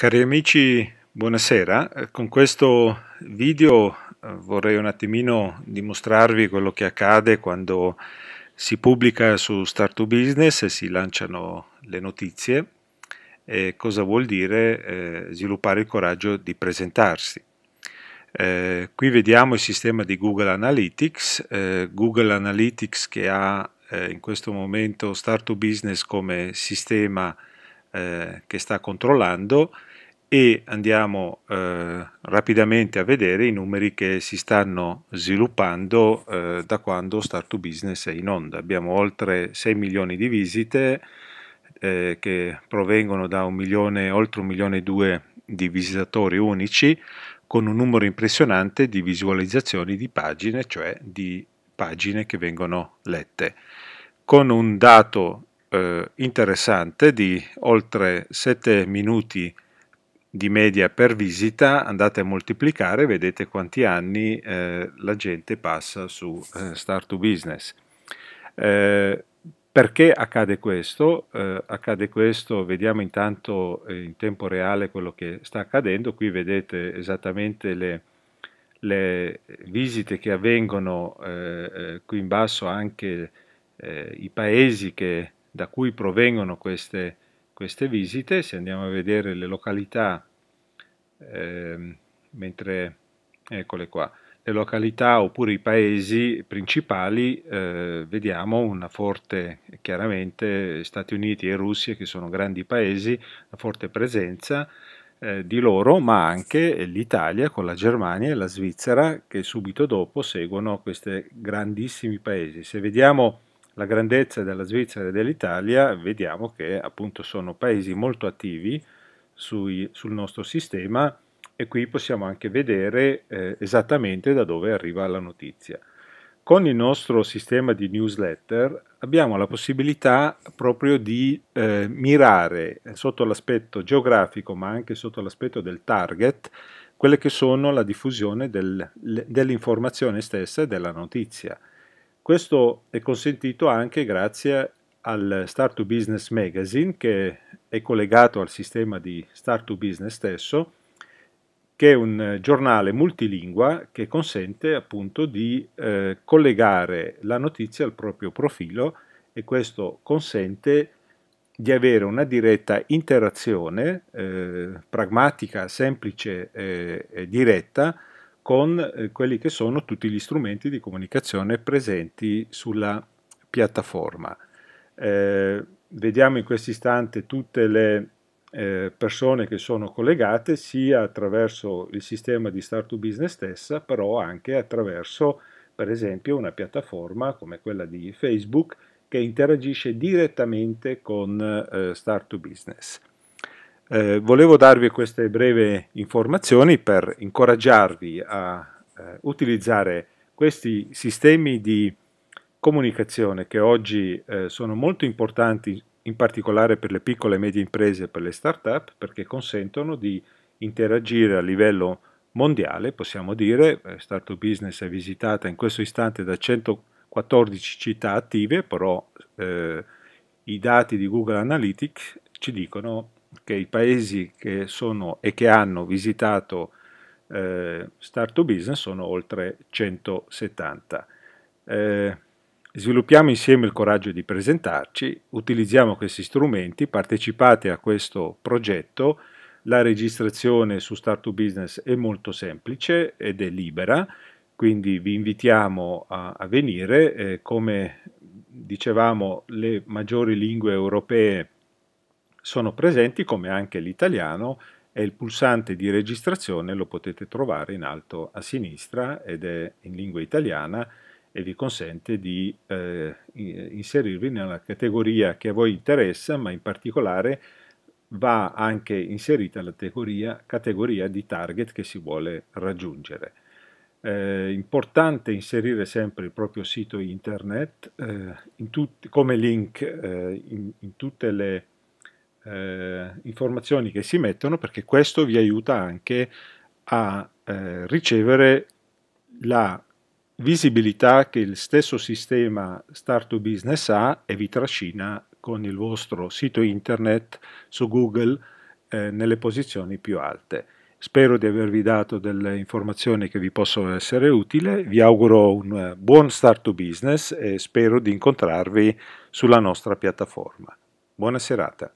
Cari amici, buonasera. Con questo video eh, vorrei un attimino dimostrarvi quello che accade quando si pubblica su Startup Business e si lanciano le notizie e cosa vuol dire eh, sviluppare il coraggio di presentarsi. Eh, qui vediamo il sistema di Google Analytics, eh, Google Analytics che ha eh, in questo momento Startup Business come sistema eh, che sta controllando e andiamo eh, rapidamente a vedere i numeri che si stanno sviluppando eh, da quando Start to Business è in onda. Abbiamo oltre 6 milioni di visite eh, che provengono da un milione, oltre un milione e due di visitatori unici con un numero impressionante di visualizzazioni di pagine, cioè di pagine che vengono lette. Con un dato eh, interessante di oltre 7 minuti di media per visita, andate a moltiplicare e vedete quanti anni eh, la gente passa su eh, Start to Business. Eh, perché accade questo? Eh, accade questo, vediamo intanto eh, in tempo reale quello che sta accadendo, qui vedete esattamente le, le visite che avvengono, eh, qui in basso anche i paesi che da cui provengono queste, queste visite, se andiamo a vedere le località, eh, mentre, eccole qua, le località oppure i paesi principali, eh, vediamo una forte, chiaramente Stati Uniti e Russia che sono grandi paesi, una forte presenza, eh, di loro, ma anche l'Italia con la Germania e la Svizzera che subito dopo seguono questi grandissimi paesi. Se vediamo la grandezza della Svizzera e dell'Italia, vediamo che appunto sono paesi molto attivi sui, sul nostro sistema e qui possiamo anche vedere eh, esattamente da dove arriva la notizia. Con il nostro sistema di newsletter abbiamo la possibilità proprio di eh, mirare sotto l'aspetto geografico ma anche sotto l'aspetto del target quelle che sono la diffusione del, dell'informazione stessa e della notizia. Questo è consentito anche grazie al Start to Business Magazine che è collegato al sistema di Start to Business stesso, che è un eh, giornale multilingua che consente appunto di eh, collegare la notizia al proprio profilo e questo consente di avere una diretta interazione eh, pragmatica, semplice eh, e diretta con eh, quelli che sono tutti gli strumenti di comunicazione presenti sulla piattaforma. Eh, vediamo in questo istante tutte le eh, persone che sono collegate sia attraverso il sistema di Startup Business stessa, però anche attraverso per esempio una piattaforma come quella di Facebook che interagisce direttamente con eh, Start Business. Eh, volevo darvi queste breve informazioni per incoraggiarvi a eh, utilizzare questi sistemi di comunicazione che oggi eh, sono molto importanti in particolare per le piccole e medie imprese e per le start-up perché consentono di interagire a livello mondiale, possiamo dire, eh, Startup Business è visitata in questo istante da 114 città attive, però eh, i dati di Google Analytics ci dicono che i paesi che sono e che hanno visitato eh, Start to Business sono oltre 170. Eh, sviluppiamo insieme il coraggio di presentarci, utilizziamo questi strumenti, partecipate a questo progetto. La registrazione su Start to Business è molto semplice ed è libera, quindi vi invitiamo a, a venire. Eh, come dicevamo, le maggiori lingue europee sono presenti come anche l'italiano e il pulsante di registrazione lo potete trovare in alto a sinistra ed è in lingua italiana e vi consente di eh, inserirvi nella categoria che a voi interessa, ma in particolare va anche inserita la categoria, categoria di target che si vuole raggiungere. Eh, importante inserire sempre il proprio sito internet eh, in come link eh, in, in tutte le eh, informazioni che si mettono perché questo vi aiuta anche a eh, ricevere la visibilità che il stesso sistema Start to Business ha e vi trascina con il vostro sito internet su Google eh, nelle posizioni più alte. Spero di avervi dato delle informazioni che vi possono essere utili, vi auguro un eh, buon Start to Business e spero di incontrarvi sulla nostra piattaforma. Buona serata.